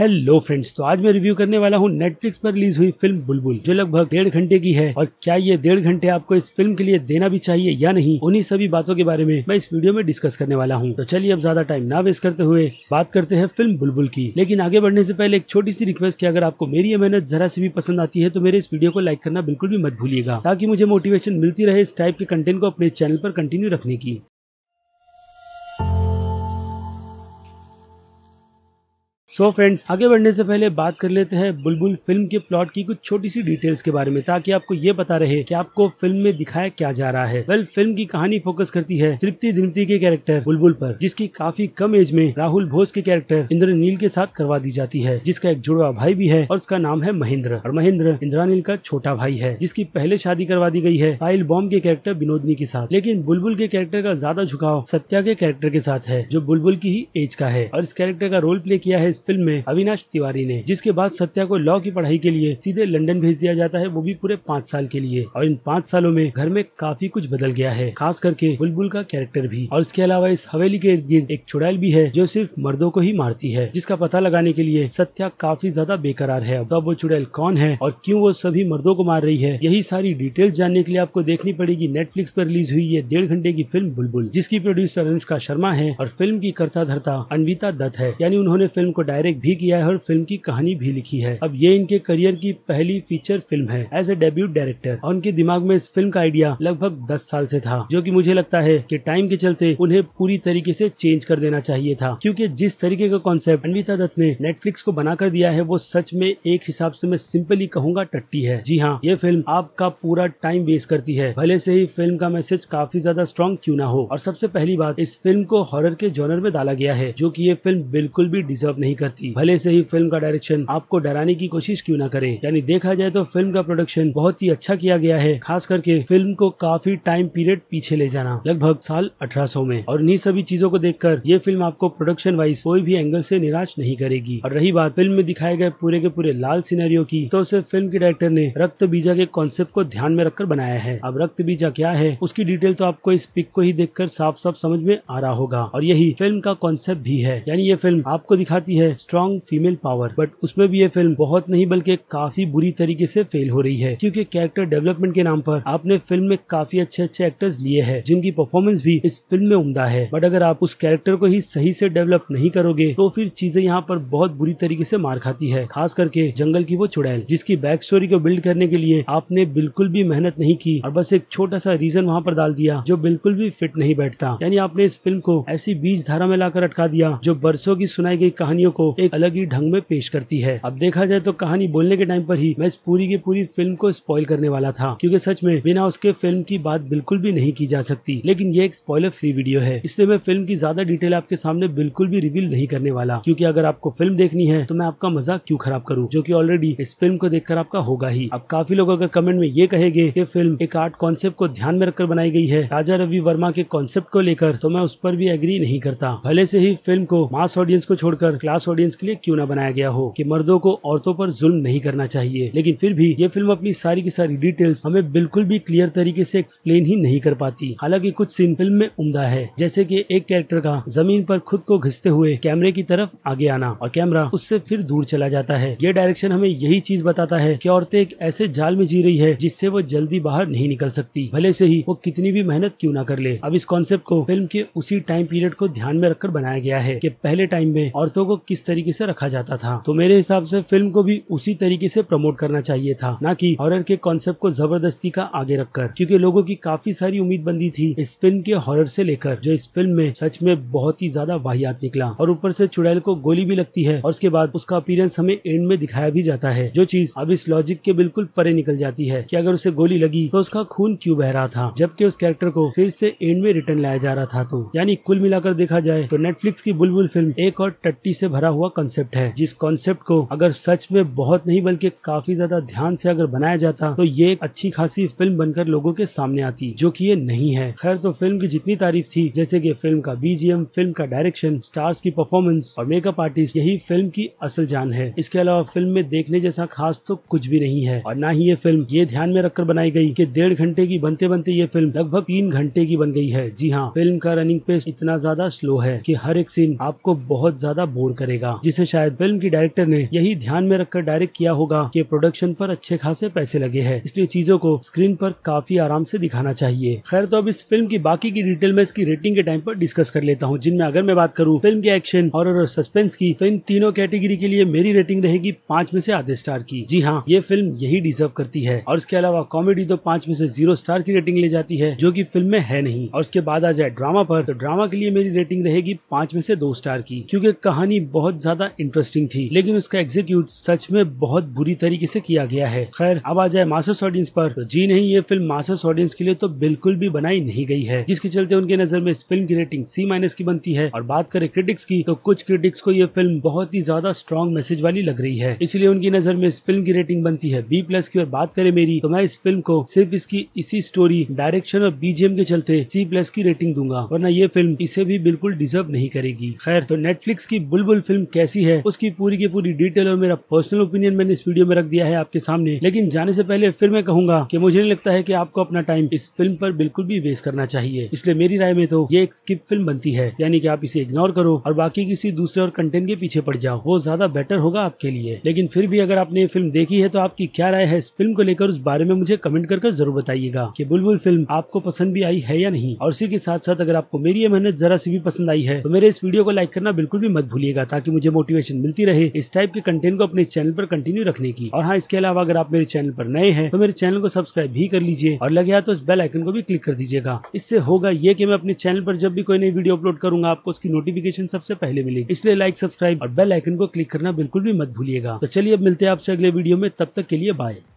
hello friends तो आज मैं रिव्यू करने वाला हूँ नेटफ्लिक्स पर रिलीज हुई फिल्म बुलबुल जो लगभग डेढ़ घंटे की है और क्या ये डेढ़ घंटे आपको इस फिल्म के लिए देना भी चाहिए या नहीं उन्हीं सभी बातों के बारे में मैं इस वीडियो में डिस्कस करने वाला हूँ तो चलिए अब ज्यादा टाइम ना वेस्ट करते हुए बात करते हैं फिल्म बुलबुल की लेकिन आगे बढ़ने से पहले एक छोटी सी रिक्वेस्ट की अगर आपको मेरी मेहनत जरा से भी पसंद आती है तो मेरे इस वीडियो को लाइक करना बिल्कुल भी मत भूलिएगा ताकि मुझे मोटिवेशन मिलती रहे इस टाइप के कंटेंट को अपने चैनल पर कंटिन्यू रखने की सो so फ्रेंड्स आगे बढ़ने से पहले बात कर लेते हैं बुलबुल फिल्म के प्लॉट की कुछ छोटी सी डिटेल्स के बारे में ताकि आपको ये पता रहे कि आपको फिल्म में दिखाया क्या जा रहा है वेल well, फिल्म की कहानी फोकस करती है तृप्ति धिमती के कैरेक्टर बुलबुल पर जिसकी काफी कम एज में राहुल भोज के कैरेक्टर इंद्र के साथ करवा दी जाती है जिसका एक जुड़वा भाई भी है और उसका नाम है महेंद्र और महेंद्र इंद्रानील का छोटा भाई है जिसकी पहले शादी करवा दी गई है पायल बॉम्ब के कैरेक्टर विनोदनी के साथ लेकिन बुलबुल के कैरेक्टर का ज्यादा झुकाव सत्या के कैरेक्टर के साथ है जो बुलबुल की ही एज का है और इस कैरेक्टर का रोल प्ले किया है फिल्म में अविनाश तिवारी ने जिसके बाद सत्या को लॉ की पढ़ाई के लिए सीधे लंदन भेज दिया जाता है वो भी पूरे पाँच साल के लिए और इन पाँच सालों में घर में काफी कुछ बदल गया है खास करके बुलबुल का कैरेक्टर भी और इसके अलावा इस हवेली के इर्द गिर्द एक चुड़ैल भी है जो सिर्फ मर्दों को ही मारती है जिसका पता लगाने के लिए सत्या काफी ज्यादा बेकरार है अब वो चुड़ैल कौन है और क्यूँ वो सभी मर्दों को मार रही है यही सारी डिटेल्स जानने के लिए आपको देखनी पड़ेगी नेटफ्लिक्स पर रिलीज हुई ये डेढ़ घंटे की फिल्म बुलबुल जिसकी प्रोड्यूसर अनुष्का शर्मा है और फिल्म की कर्ता धरता अनविता दत्त है यानी उन्होंने फिल्म को डायरेक्ट भी किया है और फिल्म की कहानी भी लिखी है अब ये इनके करियर की पहली फीचर फिल्म है एज ए डेब्यू डायरेक्टर और उनके दिमाग में इस फिल्म का आइडिया लगभग दस साल से था जो की मुझे लगता है की टाइम के चलते उन्हें पूरी तरीके से चेंज कर देना चाहिए था क्यूँकी जिस तरीके का कॉन्सेप्ट अनविता दत्त ने नेटफ्लिक्स को बनाकर दिया है वो सच में एक हिसाब से मैं सिंपली कहूंगा टट्टी है जी हाँ ये फिल्म आपका पूरा टाइम वेस्ट करती है भले से ही फिल्म का मैसेज काफी ज्यादा स्ट्रॉन्ग क्यों ना हो और सबसे पहली बात इस फिल्म को हॉरर के जॉनर में डाला गया है जो की ये फिल्म बिल्कुल भी डिजर्व नहीं करती भले से ही फिल्म का डायरेक्शन आपको डराने की कोशिश क्यों ना करे यानी देखा जाए तो फिल्म का प्रोडक्शन बहुत ही अच्छा किया गया है खास करके फिल्म को काफी टाइम पीरियड पीछे ले जाना लगभग साल अठारह में और इन्हीं सभी चीजों को देख ये फिल्म आपको प्रोडक्शन वाइज कोई भी एंगल ऐसी निराश नहीं करेगी और रही बात फिल्म में दिखाए गए पूरे के पूरे लाल सीनरियो की तो उसे फिल्म के डायरेक्टर ने रक्त बीजा के कॉन्सेप्ट को ध्यान में रखकर बनाया है अब रक्त बीजा क्या है उसकी डिटेल तो आपको इस पिक को ही देखकर साफ साफ समझ में आ रहा होगा और यही फिल्म का कॉन्सेप्ट भी है यानी ये फिल्म आपको दिखाती है है स्ट्रॉन्ग फीमेल पावर बट उसमें भी ये फिल्म बहुत नहीं बल्कि काफी बुरी तरीके से फेल हो रही है क्योंकि कैरेक्टर डेवलपमेंट के नाम पर आपने फिल्म में काफी अच्छे अच्छे एक्टर्स लिए हैं जिनकी परफॉर्मेंस भी इस फिल्म में उमदा है बट अगर आप उस कैरेक्टर को ही सही से डेवलप नहीं करोगे तो फिर चीजें यहाँ पर बहुत बुरी तरीके से मार खाती है खास करके जंगल की वो चुड़ैल जिसकी बैक स्टोरी को बिल्ड करने के लिए आपने बिल्कुल भी मेहनत नहीं की और बस एक छोटा सा रीजन वहाँ पर डाल दिया जो बिल्कुल भी फिट नहीं बैठता यानी आपने इस फिल्म को ऐसी बीज धारा में लाकर अटका दिया जो बरसों की सुनाई गई कहानियों को को एक अलग ही ढंग में पेश करती है अब देखा जाए तो कहानी बोलने के टाइम पर ही मैं इस पूरी की पूरी फिल्म को स्पॉइल करने वाला था क्योंकि सच में बिना उसके फिल्म की बात बिल्कुल भी नहीं की जा सकती लेकिन ये एक स्पॉइलर फ्री वीडियो है इसलिए मैं फिल्म की ज्यादा डिटेल आपके सामने बिल्कुल भी रिवील नहीं करने वाला क्यूँकी अगर आपको फिल्म देखनी है तो मैं आपका मजाक क्यूँ खराब करूँ जो की ऑलरेडी इस फिल्म को देख आपका होगा ही अब काफी लोग अगर कमेंट में ये कहेगे की फिल्म एक आर्ट कॉन्सेप्ट को ध्यान में रखकर बनाई गई है राजा रवि वर्मा के कॉन्सेप्ट को लेकर तो मैं उस पर भी एग्री नहीं करता भले से ही फिल्म को मास ऑडियंस को छोड़कर क्लास ऑडियंस के लिए क्यों ना बनाया गया हो कि मर्दों को औरतों पर जुल्म नहीं करना चाहिए लेकिन फिर भी ये फिल्म अपनी सारी की सारी डिटेल्स हमें बिल्कुल भी क्लियर तरीके से एक्सप्लेन ही नहीं कर पाती हालांकि कुछ सीन फिल्म में उमदा है जैसे की एक कैरेक्टर का जमीन पर खुद को घिसते हुए कैमरे की तरफ आगे आना और कैमरा उससे फिर दूर चला जाता है ये डायरेक्शन हमें यही चीज बताता है की औरतें एक ऐसे जाल में जी रही है जिससे वो जल्दी बाहर नहीं निकल सकती भले से ही वो कितनी भी मेहनत क्यों ना कर ले अब इस कॉन्सेप्ट को फिल्म के उसी टाइम पीरियड को ध्यान में रखकर बनाया गया है कि पहले टाइम में औरतों को किस इस तरीके से रखा जाता था तो मेरे हिसाब से फिल्म को भी उसी तरीके से प्रमोट करना चाहिए था न की हॉरर के कॉन्सेप्ट को जबरदस्ती का आगे रखकर क्यूँकी लोगों की काफी सारी उम्मीद बंदी थी इस फिल्म के हॉरर से लेकर जो इस फिल्म में सच में बहुत ही ज्यादा वाहियात निकला और ऊपर से चुड़ैल को गोली भी लगती है और उसके बाद उसका अपीरेंस हमें एंड में दिखाया भी जाता है जो चीज अब इस लॉजिक के बिल्कुल परे निकल जाती है की अगर उसे गोली लगी तो उसका खून क्यूँ बह रहा था जबकि उस कैरेक्टर को फिर से एंड में रिटर्न लाया जा रहा था तो यानी कुल मिलाकर देखा जाए तो नेटफ्लिक्स की बुलबुल फिल्म एक और टट्टी से भरा हुआ कॉन्सेप्ट है जिस कॉन्सेप्ट को अगर सच में बहुत नहीं बल्कि काफी ज्यादा ध्यान से अगर बनाया जाता तो ये एक अच्छी खासी फिल्म बनकर लोगों के सामने आती जो कि ये नहीं है खैर तो फिल्म की जितनी तारीफ थी जैसे कि फिल्म का बीजीएम फिल्म का डायरेक्शन स्टार्स की परफॉर्मेंस और मेकअप आर्टिस्ट यही फिल्म की असल जान है इसके अलावा फिल्म में देखने जैसा खास तो कुछ भी नहीं है और ना ही ये फिल्म ये ध्यान में रखकर बनाई गई की डेढ़ घंटे की बनते बनते ये फिल्म लगभग तीन घंटे की बन गई है जी हाँ फिल्म का रनिंग पेस इतना ज्यादा स्लो है की हर एक सीन आपको बहुत ज्यादा बोर करे करेगा जिसे शायद फिल्म की डायरेक्टर ने यही ध्यान में रखकर डायरेक्ट किया होगा कि प्रोडक्शन पर अच्छे खासे पैसे लगे हैं इसलिए चीजों को स्क्रीन पर काफी आराम से दिखाना चाहिए खैर तो अब इस फिल्म की बाकी की डिटेल में इसकी रेटिंग के टाइम पर डिस्कस कर लेता हूँ जिनमें अगर मैं बात करूँ फिल्म के एक्शन और सस्पेंस की तो इन तीनों कैटेगरी के लिए मेरी रेटिंग रहेगी पांच में से आधे स्टार की जी हाँ ये फिल्म यही डिजर्व करती है और इसके अलावा कॉमेडी तो पांच में से जीरो स्टार की रेटिंग ले जाती है जो की फिल्म में है नहीं और उसके बाद आ जाए ड्रामा पर तो ड्रामा के लिए मेरी रेटिंग रहेगी पांच में से दो स्टार की क्योंकि कहानी बहुत बहुत ज्यादा इंटरेस्टिंग थी लेकिन उसका एग्जीक्यूट सच में बहुत बुरी तरीके से किया गया है खैर अब आ जाए मास ऑडियंस पर तो जी नहीं ये फिल्म मासस ऑडियंस के लिए तो बिल्कुल भी बनाई नहीं गई है जिसके चलते उनके नजर में इस फिल्म की रेटिंग सी माइनस की बनती है और बात करें क्रिटिक्स की तो कुछ क्रिटिक्स को ये फिल्म बहुत ही ज्यादा स्ट्रॉन्ग मैसेज वाली लग रही है इसलिए उनकी नजर में इस फिल्म की रेटिंग बनती है बी प्लस की और बात करें मेरी तो मैं इस फिल्म को सिर्फ इसकी इसी स्टोरी डायरेक्शन और बीजेम के चलते सी प्लस की रेटिंग दूंगा वरना ये फिल्म इसे भी बिल्कुल डिजर्व नहीं करेगी खैर तो नेटफ्लिक्स की बुलबुल फिल्म फिल्म कैसी है उसकी पूरी की पूरी डिटेल और मेरा पर्सनल ओपिनियन मैंने इस वीडियो में रख दिया है आपके सामने लेकिन जाने से पहले फिर मैं कहूंगा की मुझे नहीं लगता है की आपको अपना टाइम इस फिल्म पर बिल्कुल भी वेस्ट करना चाहिए इसलिए मेरी राय में तो ये एक स्किप फिल्म बनती है यानी कि आप इसे इग्नोर करो और बाकी किसी दूसरे और कंटेंट के पीछे पड़ जाओ वो ज्यादा बेटर होगा आपके लिए लेकिन फिर भी अगर आपने ये फिल्म देखी है तो आपकी क्या राय है इस फिल्म को लेकर उस बारे में मुझे कमेंट कर जरूर बताइएगा की बुलबुल फिल्म आपको पसंद भी आई है या नहीं और इसी के साथ साथ अगर आपको मेरी ये मेहनत जरा सी भी पसंद आई है तो मेरे इस वीडियो को लाइक करना बिल्कुल भी मत भूलिएगा ताकि ताकि मुझे मोटिवेशन मिलती रहे इस टाइप के कंटेंट को अपने चैनल पर कंटिन्यू रखने की और हाँ इसके अलावा अगर आप मेरे चैनल पर नए हैं तो मेरे चैनल को सब्सक्राइब भी कर लीजिए और लगे तो इस बेल आइकन को भी क्लिक कर दीजिएगा इससे होगा ये की मैं अपने चैनल पर जब भी कोई नई वीडियो अपलोड करूंगा आपको उसकी नोटिफिकेशन सबसे पहले मिलेगी इसलिए लाइक सब्सक्राइब और बेल आइकन को क्लिक करना बिल्कुल भी मत भूलिएगा तो चलिए अब मिलते हैं आपसे अगले वीडियो में तब तक के लिए बाय